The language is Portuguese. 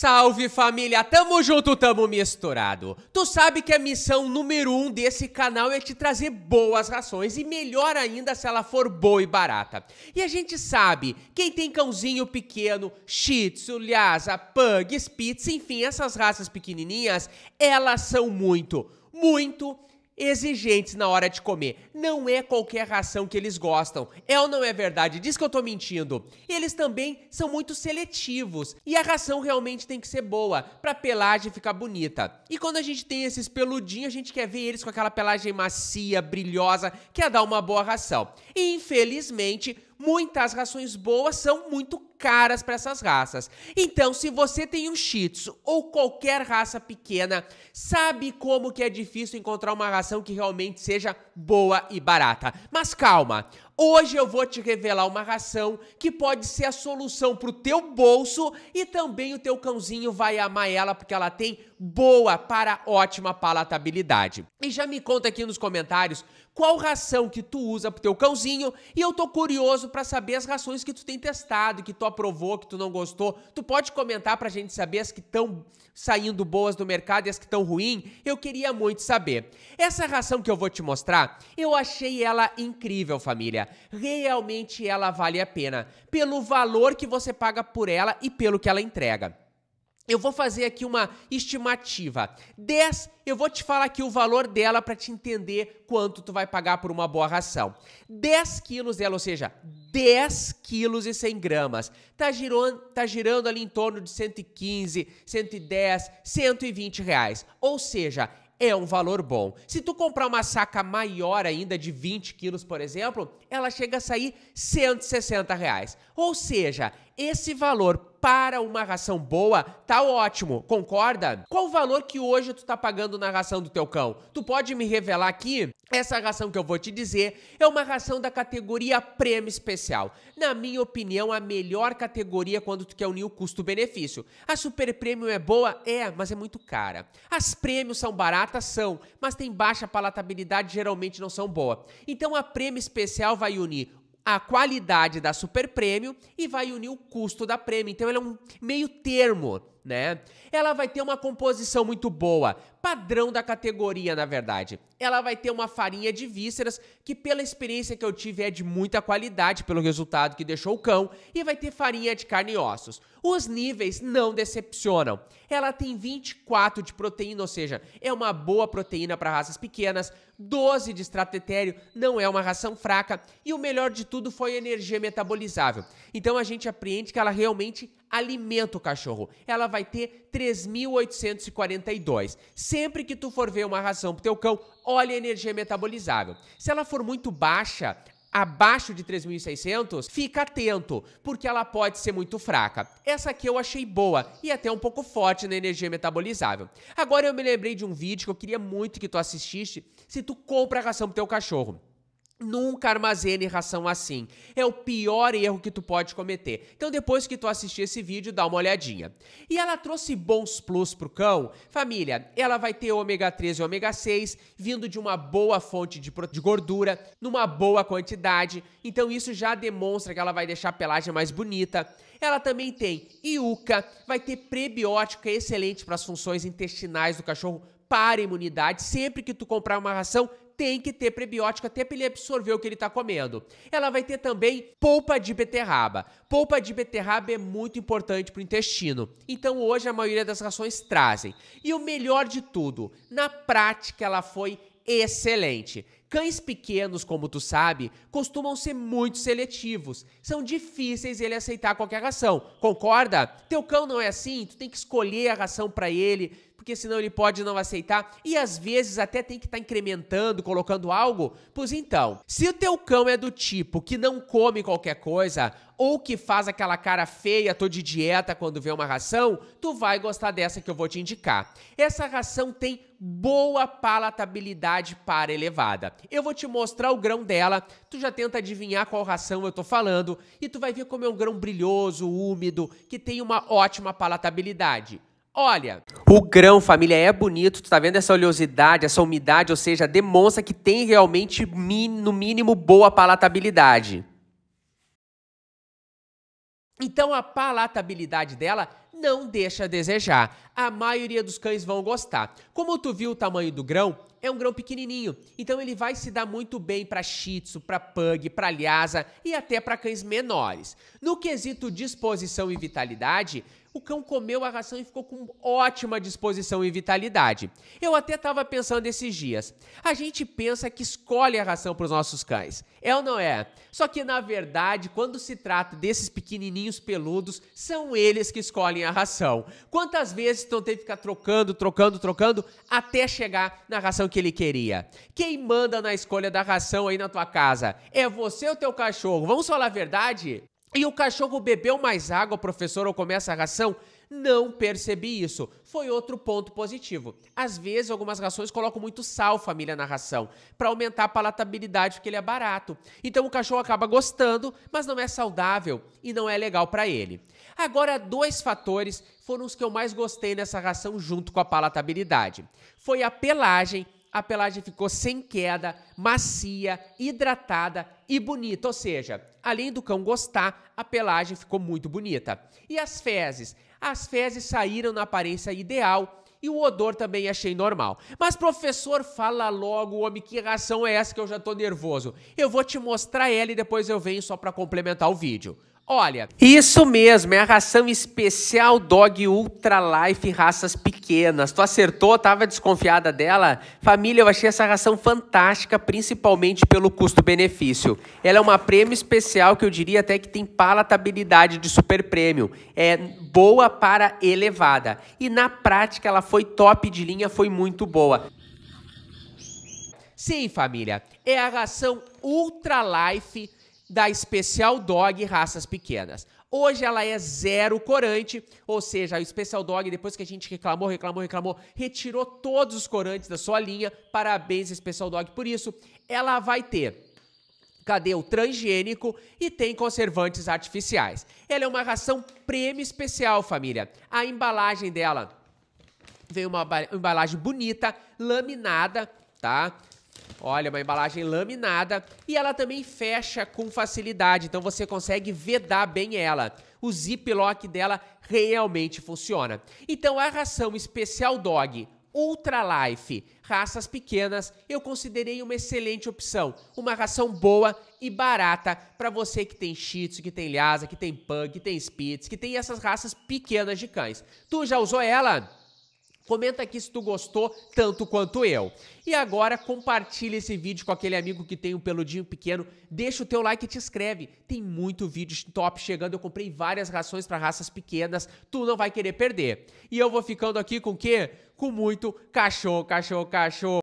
Salve família, tamo junto, tamo misturado. Tu sabe que a missão número um desse canal é te trazer boas rações e melhor ainda se ela for boa e barata. E a gente sabe, quem tem cãozinho pequeno, Shih Tzu, Lhasa, Pug, Spitz, enfim, essas raças pequenininhas, elas são muito, muito exigentes na hora de comer. Não é qualquer ração que eles gostam. É ou não é verdade? Diz que eu tô mentindo. Eles também são muito seletivos e a ração realmente tem que ser boa pra pelagem ficar bonita. E quando a gente tem esses peludinhos, a gente quer ver eles com aquela pelagem macia, brilhosa, quer dar uma boa ração. E infelizmente, muitas rações boas são muito caras para essas raças. Então, se você tem um Shih Tzu ou qualquer raça pequena, sabe como que é difícil encontrar uma ração que realmente seja boa e barata. Mas calma, Hoje eu vou te revelar uma ração que pode ser a solução para o teu bolso e também o teu cãozinho vai amar ela porque ela tem boa para ótima palatabilidade. E já me conta aqui nos comentários qual ração que tu usa para o teu cãozinho e eu tô curioso para saber as rações que tu tem testado, que tu aprovou, que tu não gostou. Tu pode comentar para a gente saber as que estão saindo boas do mercado e as que estão ruins. Eu queria muito saber. Essa ração que eu vou te mostrar, eu achei ela incrível, família realmente ela vale a pena pelo valor que você paga por ela e pelo que ela entrega. Eu vou fazer aqui uma estimativa. 10, eu vou te falar aqui o valor dela para te entender quanto tu vai pagar por uma boa ração. 10 quilos dela, ou seja, 10 quilos e 100 gramas. Tá girando, tá girando ali em torno de 115, 110, 120 reais. Ou seja, é um valor bom. Se tu comprar uma saca maior ainda, de 20 quilos, por exemplo, ela chega a sair 160 reais. Ou seja, esse valor para uma ração boa, tá ótimo, concorda? Qual o valor que hoje tu tá pagando na ração do teu cão? Tu pode me revelar aqui? Essa ração que eu vou te dizer é uma ração da categoria Prêmio Especial. Na minha opinião, a melhor categoria quando tu quer unir o custo-benefício. A Super Premium é boa? É, mas é muito cara. As Prêmios são baratas? São, mas tem baixa palatabilidade, geralmente não são boa. Então a Prêmio Especial vai unir a qualidade da Super Prêmio e vai unir o custo da Prêmio. Então ele é um meio termo né? Ela vai ter uma composição muito boa, padrão da categoria, na verdade. Ela vai ter uma farinha de vísceras, que pela experiência que eu tive é de muita qualidade, pelo resultado que deixou o cão, e vai ter farinha de carne e ossos. Os níveis não decepcionam. Ela tem 24 de proteína, ou seja, é uma boa proteína para raças pequenas, 12 de extrato etéreo, não é uma ração fraca, e o melhor de tudo foi a energia metabolizável. Então a gente aprende que ela realmente alimenta o cachorro. Ela vai ter 3.842. Sempre que tu for ver uma ração pro teu cão, olha a energia metabolizável. Se ela for muito baixa, abaixo de 3.600, fica atento, porque ela pode ser muito fraca. Essa aqui eu achei boa e até um pouco forte na energia metabolizável. Agora eu me lembrei de um vídeo que eu queria muito que tu assistisse se tu compra a ração pro teu cachorro. Nunca armazene ração assim. É o pior erro que tu pode cometer. Então depois que tu assistir esse vídeo, dá uma olhadinha. E ela trouxe bons plus pro cão. Família, ela vai ter ômega 3 e ômega 6, vindo de uma boa fonte de, de gordura, numa boa quantidade. Então isso já demonstra que ela vai deixar a pelagem mais bonita. Ela também tem iuca, vai ter prebiótico, que é excelente para as funções intestinais do cachorro, para a imunidade. Sempre que tu comprar uma ração, tem que ter prebiótico até para ele absorver o que ele está comendo. Ela vai ter também polpa de beterraba. Polpa de beterraba é muito importante para o intestino. Então hoje a maioria das rações trazem. E o melhor de tudo, na prática ela foi excelente. Cães pequenos, como tu sabe, costumam ser muito seletivos. São difíceis ele aceitar qualquer ração. Concorda? Teu cão não é assim, tu tem que escolher a ração para ele, porque senão ele pode não aceitar. E às vezes até tem que estar tá incrementando, colocando algo. Pois então, se o teu cão é do tipo que não come qualquer coisa, ou que faz aquela cara feia, tô de dieta quando vê uma ração, tu vai gostar dessa que eu vou te indicar. Essa ração tem boa palatabilidade para elevada eu vou te mostrar o grão dela, tu já tenta adivinhar qual ração eu tô falando, e tu vai ver como é um grão brilhoso, úmido, que tem uma ótima palatabilidade. Olha, o grão, família, é bonito, tu tá vendo essa oleosidade, essa umidade, ou seja, demonstra que tem realmente, no mínimo, boa palatabilidade. Então a palatabilidade dela não deixa a desejar. A maioria dos cães vão gostar. Como tu viu o tamanho do grão, é um grão pequenininho. Então ele vai se dar muito bem para Shih Tzu, para Pug, para Lhasa e até para cães menores. No quesito disposição e vitalidade, o cão comeu a ração e ficou com ótima disposição e vitalidade. Eu até estava pensando esses dias. A gente pensa que escolhe a ração para os nossos cães. É ou não é? Só que na verdade, quando se trata desses pequenininhos peludos, são eles que escolhem a ração. Quantas vezes então teve que ficar trocando, trocando, trocando até chegar na ração que ele queria? Quem manda na escolha da ração aí na tua casa? É você ou teu cachorro? Vamos falar a verdade? E o cachorro bebeu mais água, professor, ou começa a ração? Não percebi isso. Foi outro ponto positivo. Às vezes, algumas rações colocam muito sal, família, na ração, para aumentar a palatabilidade, porque ele é barato. Então o cachorro acaba gostando, mas não é saudável e não é legal para ele. Agora, dois fatores foram os que eu mais gostei nessa ração junto com a palatabilidade. Foi a pelagem a pelagem ficou sem queda, macia, hidratada e bonita. Ou seja, além do cão gostar, a pelagem ficou muito bonita. E as fezes? As fezes saíram na aparência ideal e o odor também achei normal. Mas, professor, fala logo, homem, que ração é essa que eu já tô nervoso? Eu vou te mostrar ela e depois eu venho só para complementar o vídeo. Olha, isso mesmo, é a ração especial Dog Ultra Life raças pequenas. Tu acertou, tava desconfiada dela? Família, eu achei essa ração fantástica, principalmente pelo custo-benefício. Ela é uma prêmio especial que eu diria até que tem palatabilidade de super prêmio. É boa para elevada. E na prática ela foi top de linha, foi muito boa. Sim, família, é a ração Ultra Life da Special Dog raças pequenas. Hoje ela é zero corante, ou seja, a Special Dog, depois que a gente reclamou, reclamou, reclamou, retirou todos os corantes da sua linha. Parabéns, Special Dog, por isso. Ela vai ter cadê o transgênico e tem conservantes artificiais. Ela é uma ração prêmio especial, família. A embalagem dela vem uma embalagem bonita, laminada, tá? Olha, uma embalagem laminada e ela também fecha com facilidade, então você consegue vedar bem ela. O ziplock dela realmente funciona. Então a ração especial dog Ultra Life, raças pequenas, eu considerei uma excelente opção, uma ração boa e barata para você que tem Shih Tzu, que tem Lhasa, que tem Pug, que tem Spitz, que tem essas raças pequenas de cães. Tu já usou ela? Comenta aqui se tu gostou tanto quanto eu. E agora compartilha esse vídeo com aquele amigo que tem um peludinho pequeno, deixa o teu like e te inscreve. Tem muito vídeo top chegando, eu comprei várias rações para raças pequenas, tu não vai querer perder. E eu vou ficando aqui com o quê? Com muito cachorro, cachorro, cachorro.